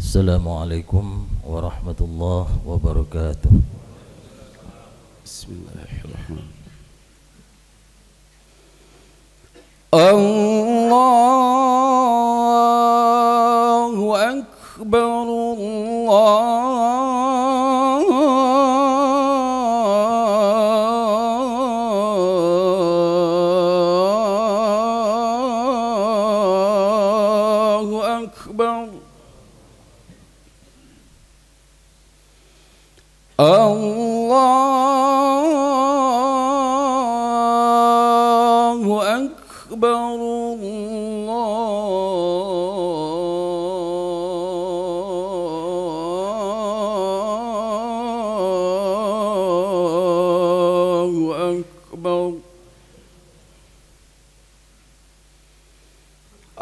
Assalamualaikum warahmatullahi wabarakatuh. Bismillahirrahmanirrahim. Allahu akbar.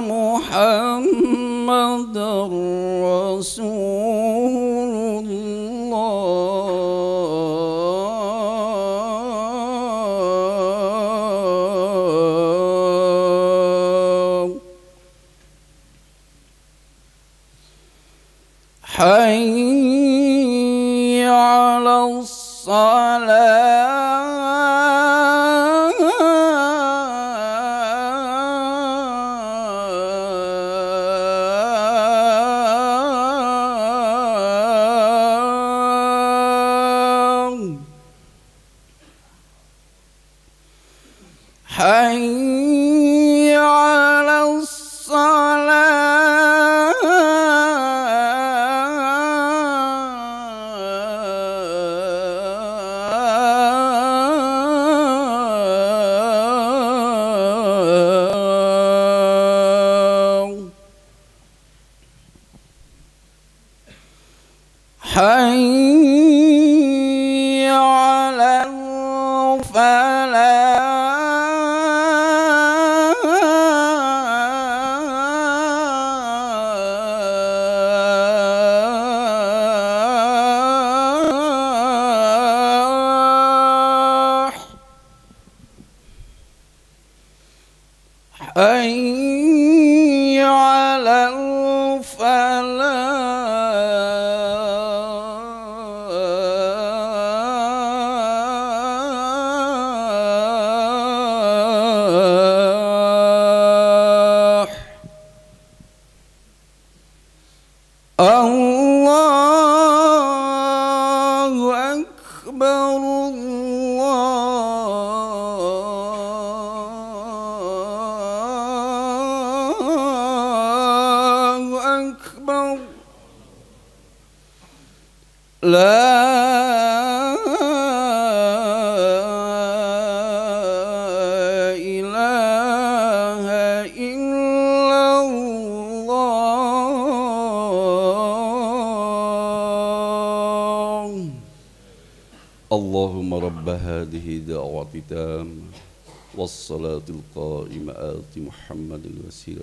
محمد رسول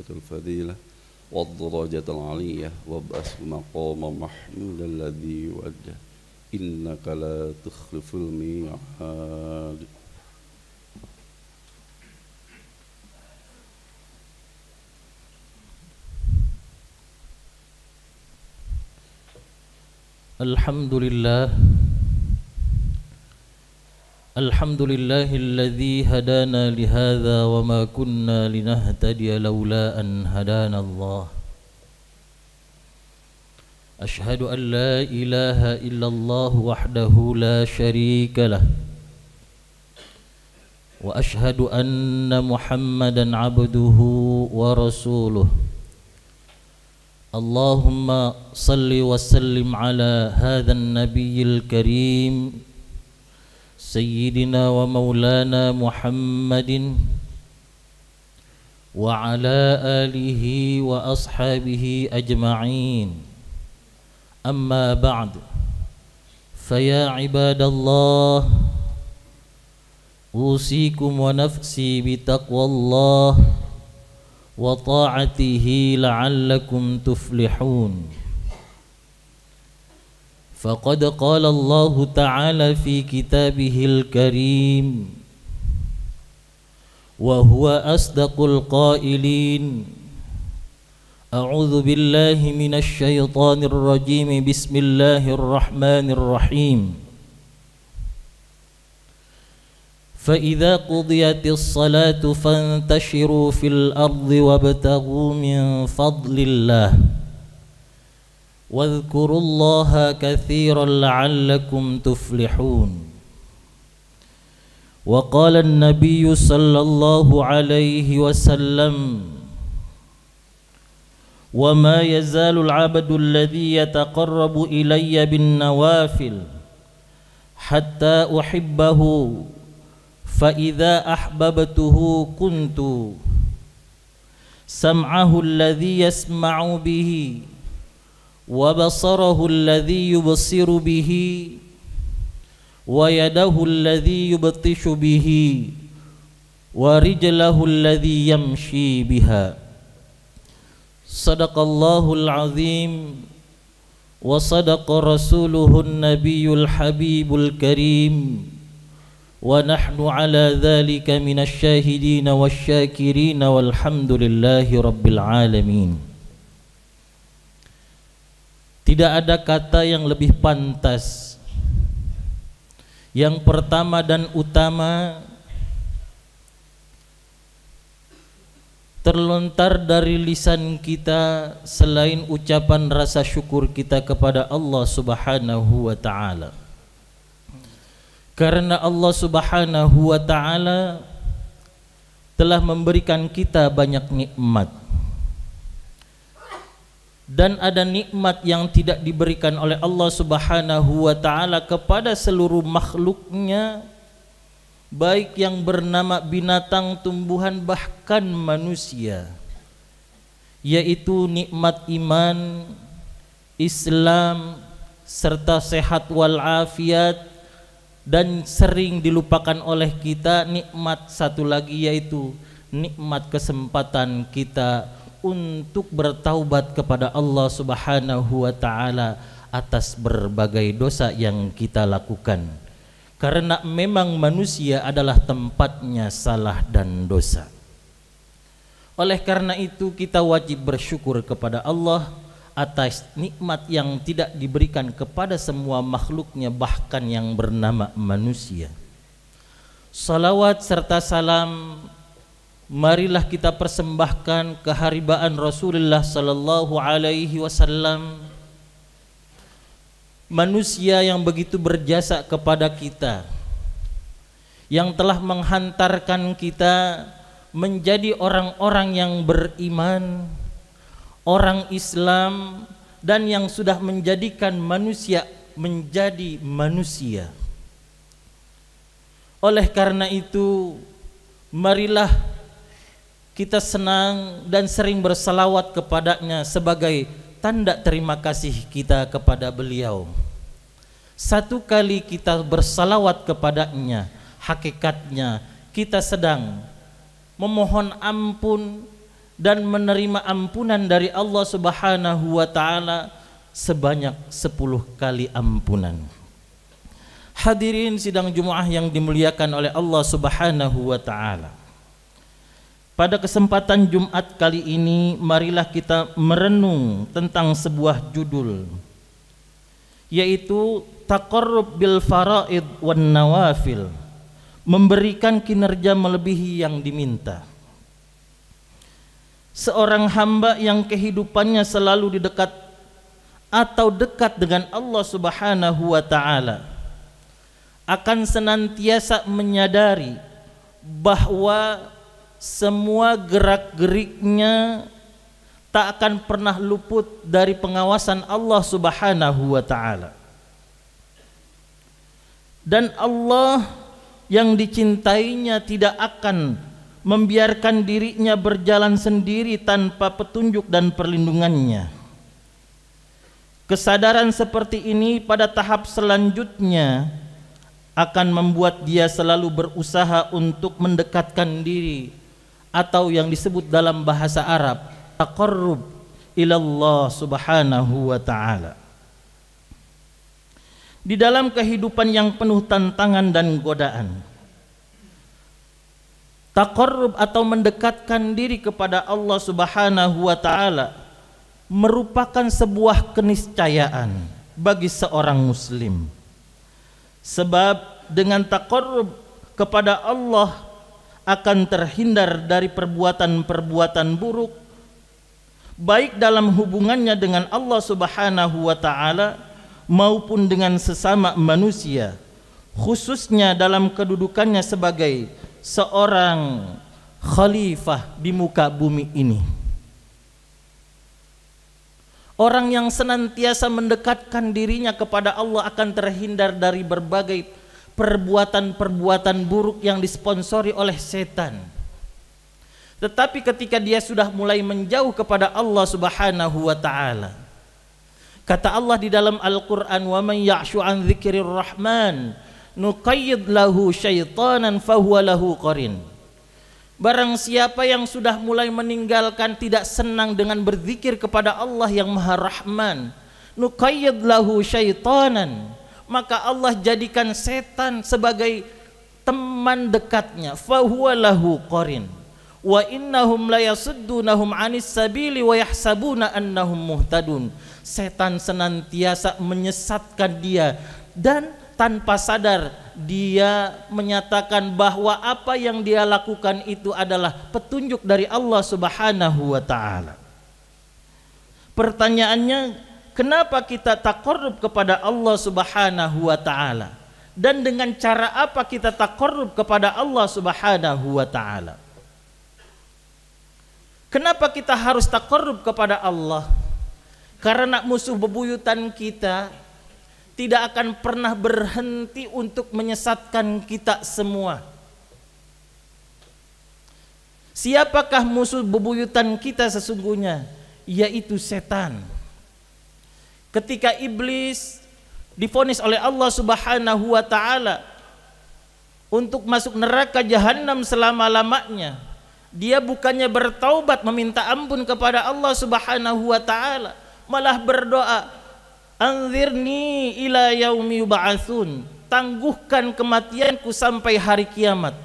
الفضيلة والدرجة العلية وابأس مقام محمود الذي يوجه إنك لا تخلف الميعاد الحمد لله الحمد لله الذي هدانا لهذا وما كنا لنهتدي لولا أن هدانا الله أشهد أن لا إله إلا الله وحده لا شريك له وأشهد أن محمدا عبده ورسوله اللهم صل وسلم على هذا النبي الكريم سيدنا ومولانا محمد وعلى آله وأصحابه أجمعين أما بعد فيا عباد الله أوصيكم ونفسي بتقوى الله وطاعته لعلكم تفلحون فقد قال الله تعالى في كتابه الكريم وهو أصدق القائلين أعوذ بالله من الشيطان الرجيم بسم الله الرحمن الرحيم فإذا قضيت الصلاة فانتشروا في الأرض وابتغوا من فضل الله واذكروا الله كثيرا لعلكم تفلحون وقال النبي صلى الله عليه وسلم وما يزال العبد الذي يتقرب إلي بالنوافل حتى أحبه فإذا أحببته كنت سمعه الذي يسمع به وبصره الذي يبصر به ويده الذي يبطش به ورجله الذي يمشي بها صدق الله العظيم وصدق رسوله النبي الحبيب الكريم ونحن على ذلك من الشاهدين والشاكرين والحمد لله رب العالمين Tidak ada kata yang lebih pantas. Yang pertama dan utama terlontar dari lisan kita selain ucapan rasa syukur kita kepada Allah Subhanahu wa taala. Karena Allah Subhanahu wa taala telah memberikan kita banyak nikmat dan ada nikmat yang tidak diberikan oleh Allah Subhanahu wa taala kepada seluruh makhluknya baik yang bernama binatang, tumbuhan bahkan manusia yaitu nikmat iman, Islam serta sehat wal afiat dan sering dilupakan oleh kita nikmat satu lagi yaitu nikmat kesempatan kita untuk bertaubat kepada Allah Subhanahu wa taala atas berbagai dosa yang kita lakukan. Karena memang manusia adalah tempatnya salah dan dosa. Oleh karena itu kita wajib bersyukur kepada Allah atas nikmat yang tidak diberikan kepada semua makhluknya bahkan yang bernama manusia. Salawat serta salam marilah kita persembahkan keharibaan Rasulullah sallallahu alaihi wasallam manusia yang begitu berjasa kepada kita yang telah menghantarkan kita menjadi orang-orang yang beriman orang Islam dan yang sudah menjadikan manusia menjadi manusia oleh karena itu marilah kita senang dan sering bersalawat kepadanya sebagai tanda terima kasih kita kepada beliau. Satu kali kita bersalawat kepadanya, hakikatnya kita sedang memohon ampun dan menerima ampunan dari Allah Subhanahu wa taala sebanyak sepuluh kali ampunan. Hadirin sidang Jumaah yang dimuliakan oleh Allah Subhanahu wa taala. Pada kesempatan Jumat kali ini, marilah kita merenung tentang sebuah judul yaitu Taqarrub bil faraid wan nawafil. Memberikan kinerja melebihi yang diminta. Seorang hamba yang kehidupannya selalu di dekat atau dekat dengan Allah Subhanahu wa taala akan senantiasa menyadari bahwa semua gerak-geriknya tak akan pernah luput dari pengawasan Allah Subhanahu wa taala. Dan Allah yang dicintainya tidak akan membiarkan dirinya berjalan sendiri tanpa petunjuk dan perlindungannya. Kesadaran seperti ini pada tahap selanjutnya akan membuat dia selalu berusaha untuk mendekatkan diri atau yang disebut dalam bahasa Arab taqarrub ilallah subhanahu wa ta'ala di dalam kehidupan yang penuh tantangan dan godaan taqarrub atau mendekatkan diri kepada Allah subhanahu wa ta'ala merupakan sebuah keniscayaan bagi seorang muslim sebab dengan taqarrub kepada Allah akan terhindar dari perbuatan-perbuatan buruk baik dalam hubungannya dengan Allah Subhanahu wa taala maupun dengan sesama manusia khususnya dalam kedudukannya sebagai seorang khalifah di muka bumi ini Orang yang senantiasa mendekatkan dirinya kepada Allah akan terhindar dari berbagai perbuatan-perbuatan buruk yang disponsori oleh setan. Tetapi ketika dia sudah mulai menjauh kepada Allah Subhanahu wa taala. Kata Allah di dalam Al-Qur'an, "Wa man ya'shu an dzikrir rahman nuqayyid lahu syaitanan huwa lahu qarin." Barang siapa yang sudah mulai meninggalkan tidak senang dengan berzikir kepada Allah yang Maha Rahman, nuqayyid lahu syaitanan maka Allah jadikan setan sebagai teman dekatnya fahuwa lahu qarin wa innahum la yasuddunahum anis sabili wa yahsabuna annahum muhtadun setan senantiasa menyesatkan dia dan tanpa sadar dia menyatakan bahwa apa yang dia lakukan itu adalah petunjuk dari Allah Subhanahu wa taala. Pertanyaannya Kenapa kita takkorup kepada Allah Subhanahu wa taala? Dan dengan cara apa kita takkorup kepada Allah Subhanahu wa taala? Kenapa kita harus takkorup kepada Allah? Karena musuh bebuyutan kita tidak akan pernah berhenti untuk menyesatkan kita semua. Siapakah musuh bebuyutan kita sesungguhnya? Yaitu setan ketika iblis difonis oleh Allah Subhanahu wa taala untuk masuk neraka jahanam selama-lamanya dia bukannya bertaubat meminta ampun kepada Allah Subhanahu wa taala malah berdoa anzirni ila yaumi yub'atsun tangguhkan kematianku sampai hari kiamat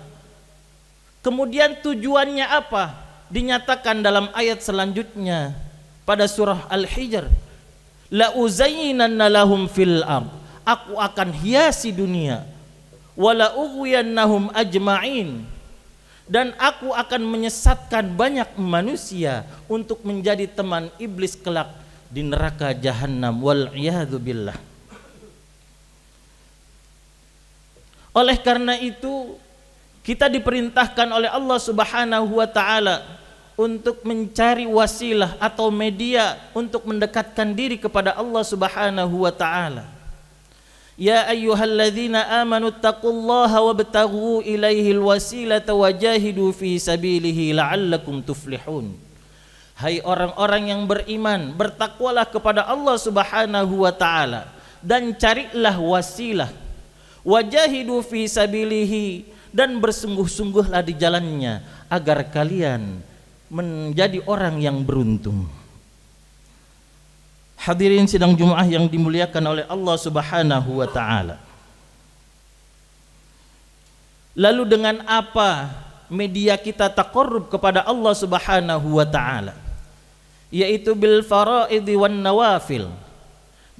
kemudian tujuannya apa dinyatakan dalam ayat selanjutnya pada surah al-hijr la uzayyinanna lahum fil ar, aku akan hiasi dunia wala ughwiyannahum ajma'in dan aku akan menyesatkan banyak manusia untuk menjadi teman iblis kelak di neraka jahanam wal billah oleh karena itu kita diperintahkan oleh Allah Subhanahu wa taala untuk mencari wasilah atau media untuk mendekatkan diri kepada Allah Subhanahu wa taala. Ya ayyuhalladzina amanu taqullaha wabtaghu ilaihil wasilata wajahidu fi sabilihi la'allakum tuflihun. Hai orang-orang yang beriman, bertakwalah kepada Allah Subhanahu wa taala dan carilah wasilah. Wajahidu fi sabilihi dan bersungguh-sungguhlah di jalannya agar kalian menjadi orang yang beruntung. Hadirin sidang Jumat yang dimuliakan oleh Allah Subhanahu wa taala. Lalu dengan apa media kita takorub kepada Allah Subhanahu wa taala? Yaitu bil faraidi wan nawafil.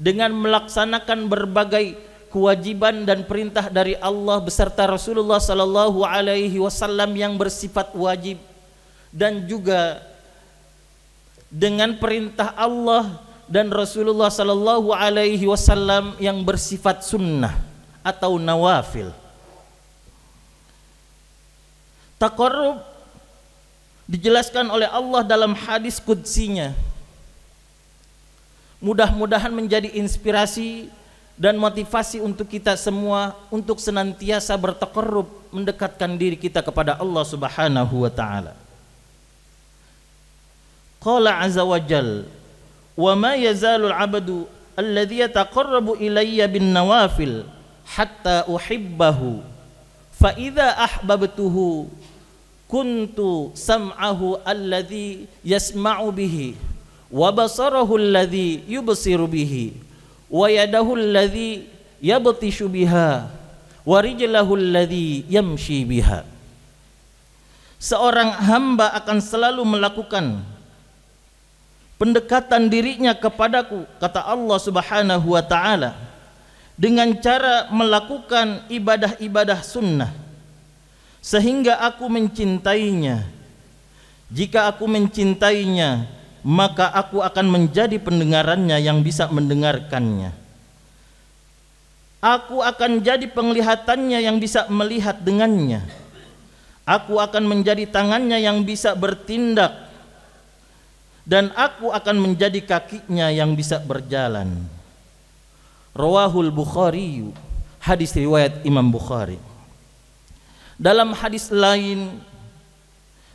Dengan melaksanakan berbagai kewajiban dan perintah dari Allah beserta Rasulullah sallallahu alaihi wasallam yang bersifat wajib dan juga dengan perintah Allah dan Rasulullah sallallahu alaihi wasallam yang bersifat sunnah atau nawafil. Taqarrub dijelaskan oleh Allah dalam hadis kudsinya. Mudah-mudahan menjadi inspirasi dan motivasi untuk kita semua untuk senantiasa bertaqarrub mendekatkan diri kita kepada Allah Subhanahu wa taala. قال عز وجل وما يزال العبد الذي يتقرب إلي بالنوافل حتى أحبه فإذا أحببته كنت سمعه الذي يسمع به وبصره الذي يبصر به ويده الذي يبطش بها ورجله الذي يمشي بها Seorang hamba akan selalu melakukan pendekatan dirinya kepadaku kata Allah Subhanahu wa taala dengan cara melakukan ibadah-ibadah sunnah sehingga aku mencintainya jika aku mencintainya maka aku akan menjadi pendengarannya yang bisa mendengarkannya Aku akan jadi penglihatannya yang bisa melihat dengannya. Aku akan menjadi tangannya yang bisa bertindak dan aku akan menjadi kakinya yang bisa berjalan. Rawahul Bukhari, hadis riwayat Imam Bukhari. Dalam hadis lain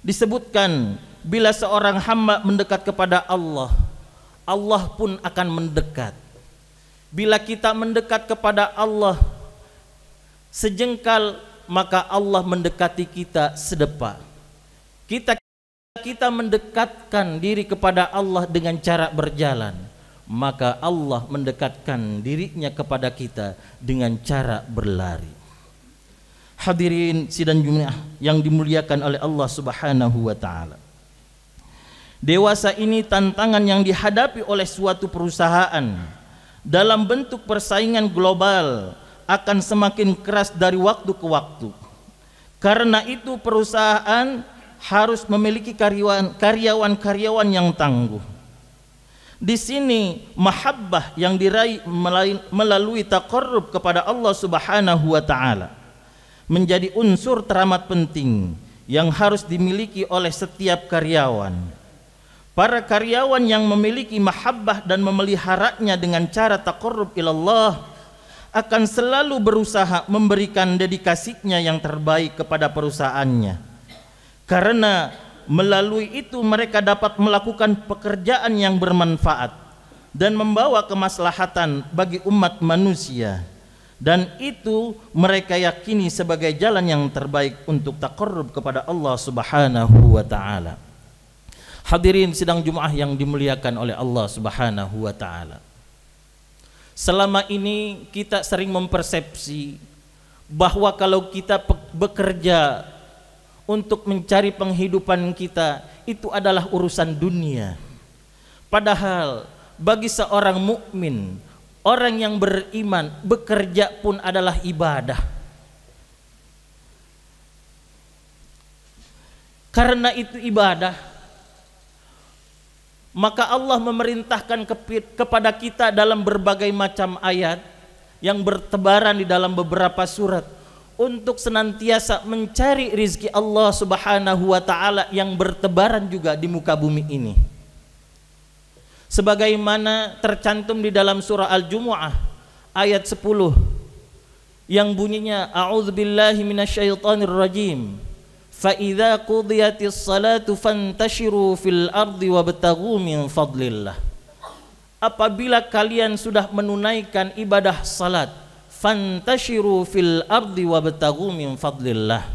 disebutkan bila seorang hamba mendekat kepada Allah, Allah pun akan mendekat. Bila kita mendekat kepada Allah sejengkal, maka Allah mendekati kita sedepa. Kita kita mendekatkan diri kepada Allah dengan cara berjalan, maka Allah mendekatkan dirinya kepada kita dengan cara berlari. Hadirin sidang jumlah yang dimuliakan oleh Allah Subhanahu wa taala. Dewasa ini tantangan yang dihadapi oleh suatu perusahaan dalam bentuk persaingan global akan semakin keras dari waktu ke waktu. Karena itu perusahaan harus memiliki karyawan-karyawan yang tangguh. Di sini mahabbah yang diraih melalui taqarrub kepada Allah Subhanahu wa taala menjadi unsur teramat penting yang harus dimiliki oleh setiap karyawan. Para karyawan yang memiliki mahabbah dan memeliharanya dengan cara takarrub ilallah akan selalu berusaha memberikan dedikasinya yang terbaik kepada perusahaannya karena melalui itu mereka dapat melakukan pekerjaan yang bermanfaat dan membawa kemaslahatan bagi umat manusia dan itu mereka yakini sebagai jalan yang terbaik untuk takarrub kepada Allah Subhanahu wa taala. Hadirin sidang Jumat yang dimuliakan oleh Allah Subhanahu wa taala. Selama ini kita sering mempersepsi bahwa kalau kita bekerja untuk mencari penghidupan kita itu adalah urusan dunia. Padahal bagi seorang mukmin, orang yang beriman, bekerja pun adalah ibadah. Karena itu ibadah, maka Allah memerintahkan kepada kita dalam berbagai macam ayat yang bertebaran di dalam beberapa surat untuk senantiasa mencari rizki Allah Subhanahu wa taala yang bertebaran juga di muka bumi ini. Sebagaimana tercantum di dalam surah Al-Jumuah ayat 10 yang bunyinya a'udzubillahi minasyaitonir rajim. فإذا قضيت salatu فانتشروا fil الأرض wa من min fadlillah apabila kalian sudah menunaikan ibadah salat fantashiru fil ardi wa min fadlillah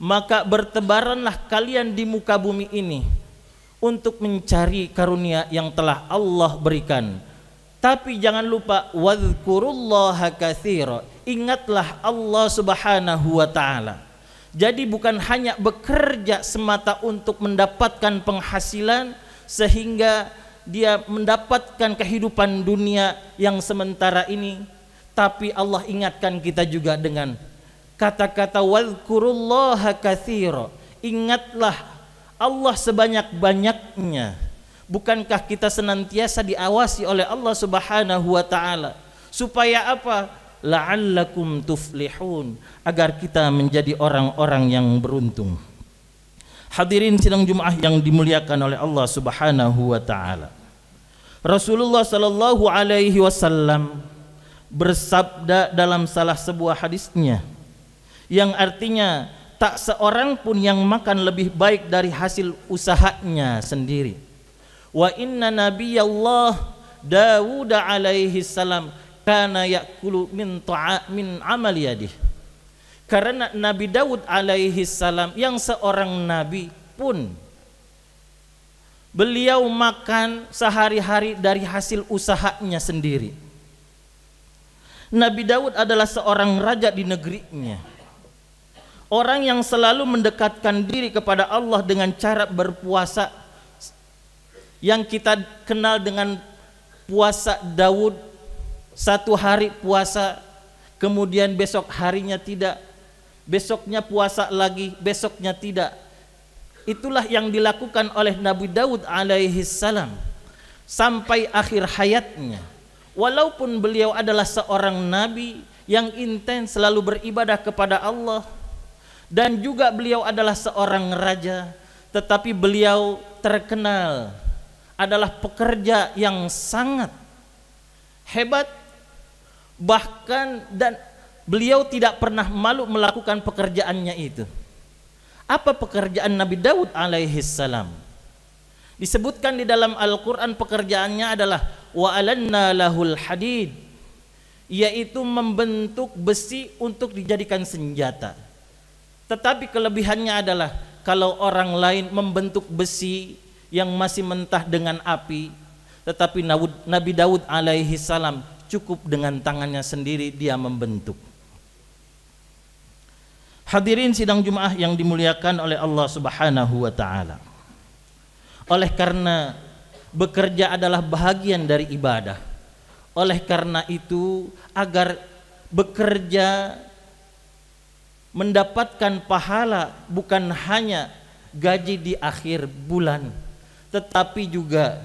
maka bertebaranlah kalian di muka bumi ini untuk mencari karunia yang telah Allah berikan tapi jangan lupa wadhkurullaha katsira ingatlah Allah Subhanahu wa taala jadi bukan hanya bekerja semata untuk mendapatkan penghasilan sehingga dia mendapatkan kehidupan dunia yang sementara ini tapi Allah ingatkan kita juga dengan kata-kata wadhkurullaha katsira. Ingatlah Allah sebanyak-banyaknya. Bukankah kita senantiasa diawasi oleh Allah Subhanahu wa taala? Supaya apa? La'allakum tuflihun, agar kita menjadi orang-orang yang beruntung. Hadirin sidang Jumat yang dimuliakan oleh Allah Subhanahu wa taala. Rasulullah sallallahu alaihi wasallam bersabda dalam salah sebuah hadisnya yang artinya tak seorang pun yang makan lebih baik dari hasil usahanya sendiri wa inna nabiyallah Dawud alaihi salam kana yakulu min ta'amin amal yadih karena Nabi Dawud alaihi salam yang seorang nabi pun beliau makan sehari-hari dari hasil usahanya sendiri Nabi Daud adalah seorang raja di negerinya. Orang yang selalu mendekatkan diri kepada Allah dengan cara berpuasa yang kita kenal dengan puasa Daud satu hari puasa kemudian besok harinya tidak besoknya puasa lagi besoknya tidak itulah yang dilakukan oleh Nabi Daud alaihi salam sampai akhir hayatnya walaupun beliau adalah seorang nabi yang intens selalu beribadah kepada Allah dan juga beliau adalah seorang raja tetapi beliau terkenal adalah pekerja yang sangat hebat bahkan dan beliau tidak pernah malu melakukan pekerjaannya itu apa pekerjaan Nabi Daud alaihissalam salam disebutkan di dalam Al-Qur'an pekerjaannya adalah wa alanna lahul hadid yaitu membentuk besi untuk dijadikan senjata. Tetapi kelebihannya adalah kalau orang lain membentuk besi yang masih mentah dengan api, tetapi Nabi Daud alaihi salam cukup dengan tangannya sendiri dia membentuk. Hadirin sidang Jumat ah yang dimuliakan oleh Allah Subhanahu wa taala. Oleh karena bekerja adalah bahagian dari ibadah. Oleh karena itu, agar bekerja mendapatkan pahala bukan hanya gaji di akhir bulan, tetapi juga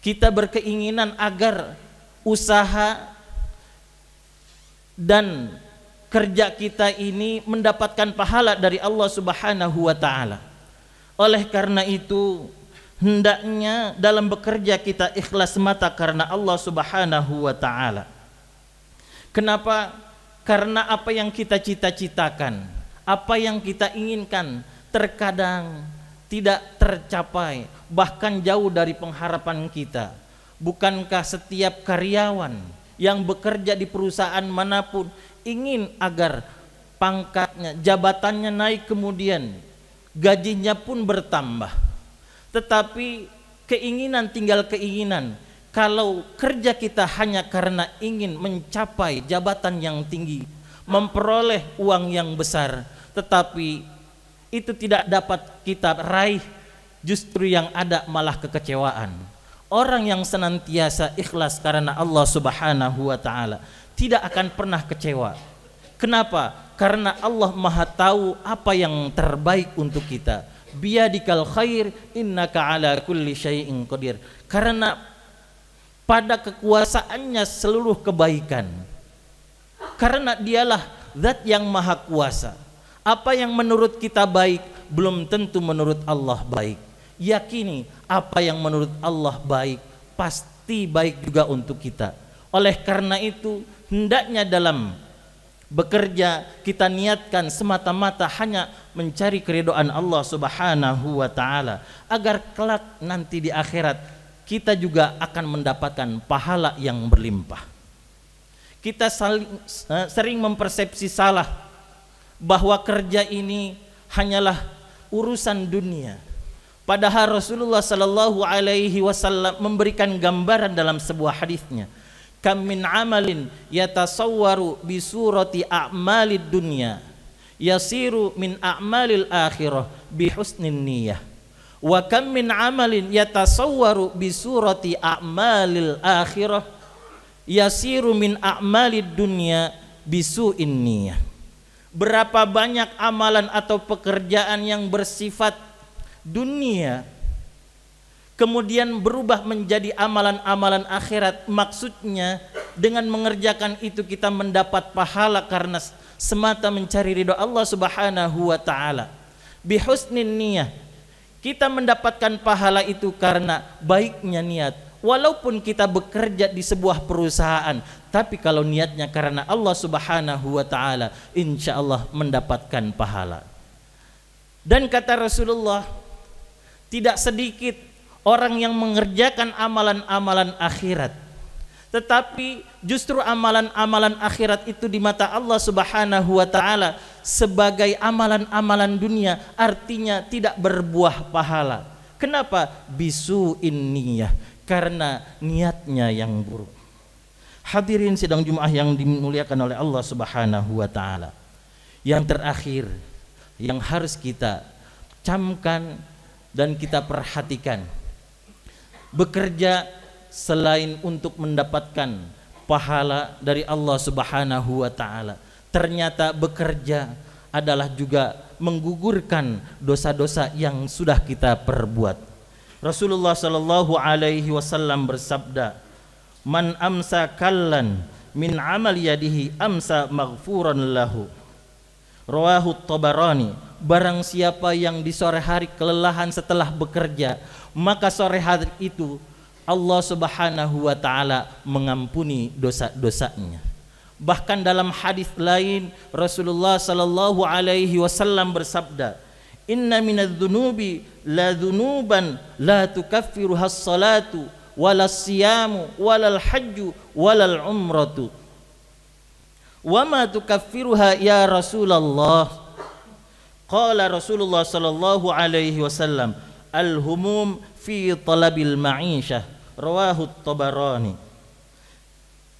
kita berkeinginan agar usaha dan kerja kita ini mendapatkan pahala dari Allah Subhanahu wa taala. Oleh karena itu, hendaknya dalam bekerja kita ikhlas mata karena Allah Subhanahu wa taala. Kenapa? Karena apa yang kita cita-citakan, apa yang kita inginkan terkadang tidak tercapai, bahkan jauh dari pengharapan kita. Bukankah setiap karyawan yang bekerja di perusahaan manapun ingin agar pangkatnya, jabatannya naik kemudian gajinya pun bertambah? tetapi keinginan tinggal keinginan. Kalau kerja kita hanya karena ingin mencapai jabatan yang tinggi, memperoleh uang yang besar, tetapi itu tidak dapat kita raih, justru yang ada malah kekecewaan. Orang yang senantiasa ikhlas karena Allah Subhanahu wa taala tidak akan pernah kecewa. Kenapa? Karena Allah Maha tahu apa yang terbaik untuk kita biyadikal khair innaka ala kulli syai'in qadir karena pada kekuasaannya seluruh kebaikan karena dialah zat yang maha kuasa apa yang menurut kita baik belum tentu menurut Allah baik yakini apa yang menurut Allah baik pasti baik juga untuk kita oleh karena itu hendaknya dalam bekerja kita niatkan semata-mata hanya mencari keridoan Allah Subhanahu wa taala agar kelak nanti di akhirat kita juga akan mendapatkan pahala yang berlimpah. Kita saling, eh, sering mempersepsi salah bahwa kerja ini hanyalah urusan dunia. Padahal Rasulullah Shallallahu Alaihi Wasallam memberikan gambaran dalam sebuah hadisnya kam min amalin yatasawwaru bi surati a'malid dunya yasiru min a'malil akhirah bi husnin niyyah wa kam min amalin yatasawwaru bi surati a'malil akhirah yasiru min a'malid dunya bi su'in niyyah berapa banyak amalan atau pekerjaan yang bersifat dunia kemudian berubah menjadi amalan-amalan akhirat maksudnya dengan mengerjakan itu kita mendapat pahala karena semata mencari ridho Allah Subhanahu wa taala bihusnin niyah kita mendapatkan pahala itu karena baiknya niat walaupun kita bekerja di sebuah perusahaan tapi kalau niatnya karena Allah Subhanahu wa taala insya Allah mendapatkan pahala dan kata Rasulullah tidak sedikit orang yang mengerjakan amalan-amalan akhirat. Tetapi justru amalan-amalan akhirat itu di mata Allah Subhanahu wa taala sebagai amalan-amalan dunia, artinya tidak berbuah pahala. Kenapa? Bisu inniyah karena niatnya yang buruk. Hadirin sidang Jumat yang dimuliakan oleh Allah Subhanahu wa taala. Yang terakhir yang harus kita camkan dan kita perhatikan bekerja selain untuk mendapatkan pahala dari Allah Subhanahu wa taala. Ternyata bekerja adalah juga menggugurkan dosa-dosa yang sudah kita perbuat. Rasulullah sallallahu alaihi wasallam bersabda, "Man amsa kallan min amal yadihi amsa maghfuran lahu." Rawahu Tabarani, barang siapa yang di sore hari kelelahan setelah bekerja, maka sore hari itu Allah Subhanahu wa taala mengampuni dosa-dosanya. Bahkan dalam hadis lain Rasulullah sallallahu alaihi wasallam bersabda, "Inna minadz-dzunubi la dzunuban la tukaffiruha as-salatu wala siyamu wala al-hajju wala al-umratu." Wa ma tukaffiruha ya Rasulullah? Qala Rasulullah sallallahu alaihi wasallam, al-humum fi talabil ma'isyah rawahu tabarani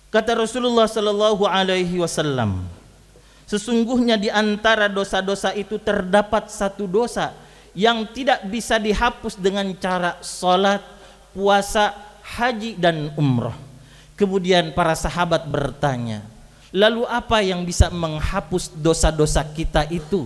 kata Rasulullah sallallahu alaihi wasallam sesungguhnya di antara dosa-dosa itu terdapat satu dosa yang tidak bisa dihapus dengan cara salat puasa haji dan umrah kemudian para sahabat bertanya lalu apa yang bisa menghapus dosa-dosa kita itu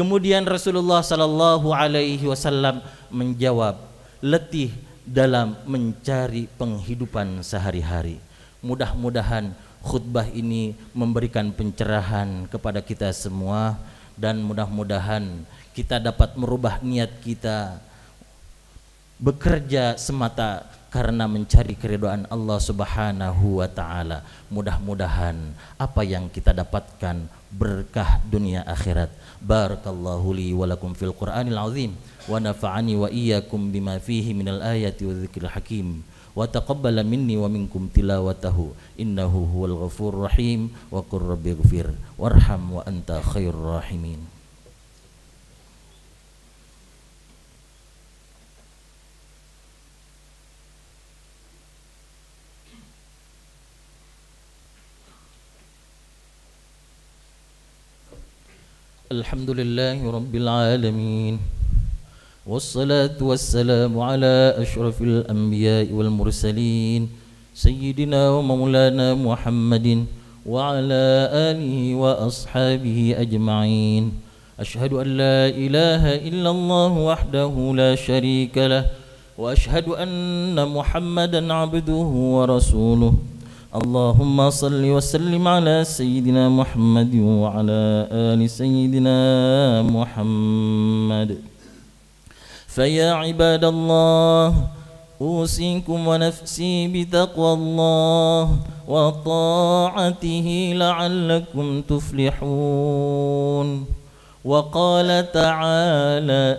Kemudian Rasulullah sallallahu alaihi wasallam menjawab, letih dalam mencari penghidupan sehari-hari. Mudah-mudahan khutbah ini memberikan pencerahan kepada kita semua dan mudah-mudahan kita dapat merubah niat kita bekerja semata karena mencari keridhaan Allah Subhanahu wa taala. Mudah-mudahan apa yang kita dapatkan berkah dunia akhirat. Barakallahu li wa lakum fil Qur'anil azim wa nafa'ani wa iyyakum bima fihi minal ayati wa dzikril hakim. Wa taqabbal minni wa minkum tilawatahu innahu huwal ghafurur rahim wa qur rabbighfir warham wa anta khairur rahimin. الحمد لله رب العالمين والصلاة والسلام على أشرف الأنبياء والمرسلين سيدنا ومولانا محمد وعلى آله وأصحابه أجمعين أشهد أن لا إله إلا الله وحده لا شريك له وأشهد أن محمدا عبده ورسوله اللهم صل وسلم على سيدنا محمد وعلى آل سيدنا محمد فيا عباد الله أوصيكم ونفسي بتقوى الله وطاعته لعلكم تفلحون وقال تعالى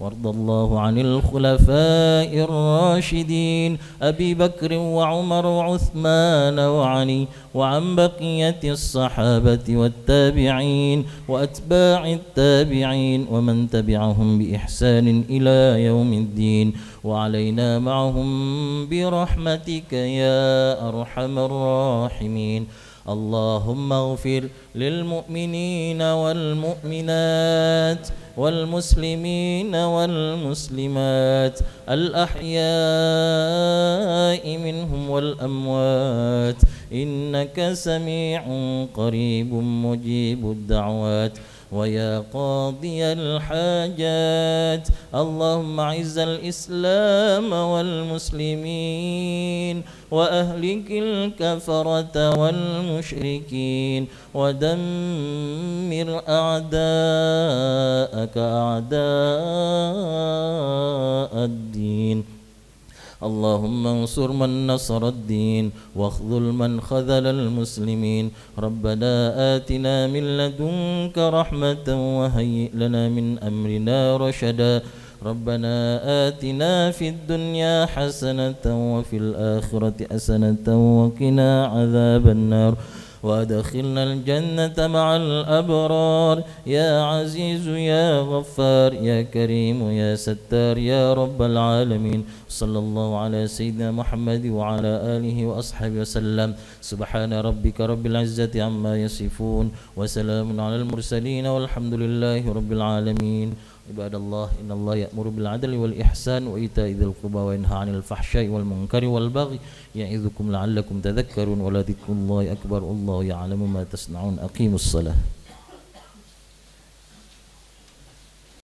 وارض الله عن الخلفاء الراشدين أبي بكر وعمر وعثمان وعلي وعن بقية الصحابة والتابعين وأتباع التابعين ومن تبعهم بإحسان إلى يوم الدين وعلينا معهم برحمتك يا أرحم الراحمين اللهم اغفر للمؤمنين والمؤمنات والمسلمين والمسلمات الأحياء منهم والأموات إنك سميع قريب مجيب الدعوات ويا قاضي الحاجات اللهم اعز الإسلام والمسلمين وأهلك الكفرة والمشركين ودمر أعداءك أعداء الدين اللهم انصر من نصر الدين واخذل من خذل المسلمين ربنا آتنا من لدنك رحمة وهيئ لنا من أمرنا رشدا ربنا آتنا في الدنيا حسنة وفي الآخرة حسنة وقنا عذاب النار وأدخلنا الجنة مع الأبرار يا عزيز يا غفار يا كريم يا ستار يا رب العالمين صلى الله على سيدنا محمد وعلى آله وأصحابه وسلم سبحان ربك رب العزة عما يصفون وسلام على المرسلين والحمد لله رب العالمين عباد الله إن الله يأمر بالعدل والإحسان وإيتاء ذي القربى وينهى عن الفحشاء والمنكر والبغي يعظكم لعلكم تذكرون ولذكر الله أكبر الله يعلم ما تصنعون أقيموا الصلاة